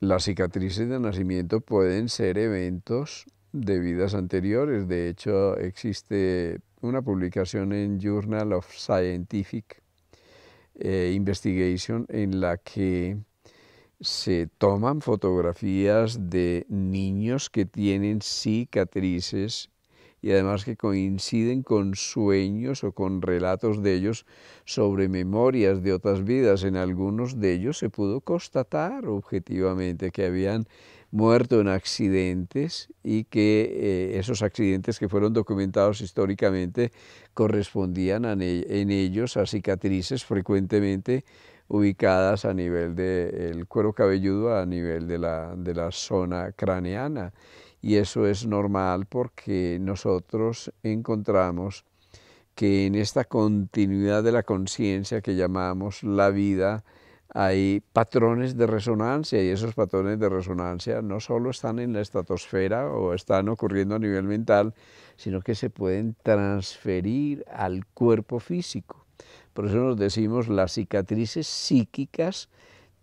Las cicatrices de nacimiento pueden ser eventos de vidas anteriores. De hecho, existe una publicación en Journal of Scientific eh, Investigation en la que se toman fotografías de niños que tienen cicatrices y además que coinciden con sueños o con relatos de ellos sobre memorias de otras vidas. En algunos de ellos se pudo constatar objetivamente que habían muerto en accidentes y que eh, esos accidentes que fueron documentados históricamente correspondían en ellos a cicatrices frecuentemente ubicadas a nivel del cuero cabelludo, a nivel de la, de la zona craneana y eso es normal porque nosotros encontramos que en esta continuidad de la conciencia que llamamos la vida hay patrones de resonancia y esos patrones de resonancia no solo están en la estratosfera o están ocurriendo a nivel mental, sino que se pueden transferir al cuerpo físico. Por eso nos decimos las cicatrices psíquicas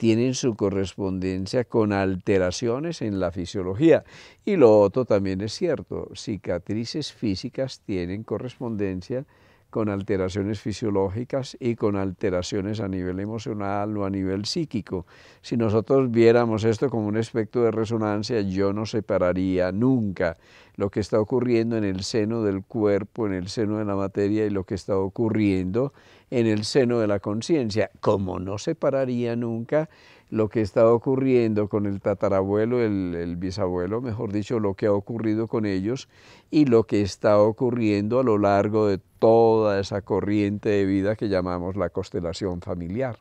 tienen su correspondencia con alteraciones en la fisiología. Y lo otro también es cierto, cicatrices físicas tienen correspondencia con alteraciones fisiológicas y con alteraciones a nivel emocional o a nivel psíquico. Si nosotros viéramos esto como un espectro de resonancia, yo no separaría nunca lo que está ocurriendo en el seno del cuerpo, en el seno de la materia y lo que está ocurriendo en el seno de la conciencia, como no separaría nunca lo que está ocurriendo con el tatarabuelo, el, el, bisabuelo, mejor dicho, lo que ha ocurrido con ellos y lo que está ocurriendo a lo largo de toda esa corriente de vida que llamamos la constelación familiar.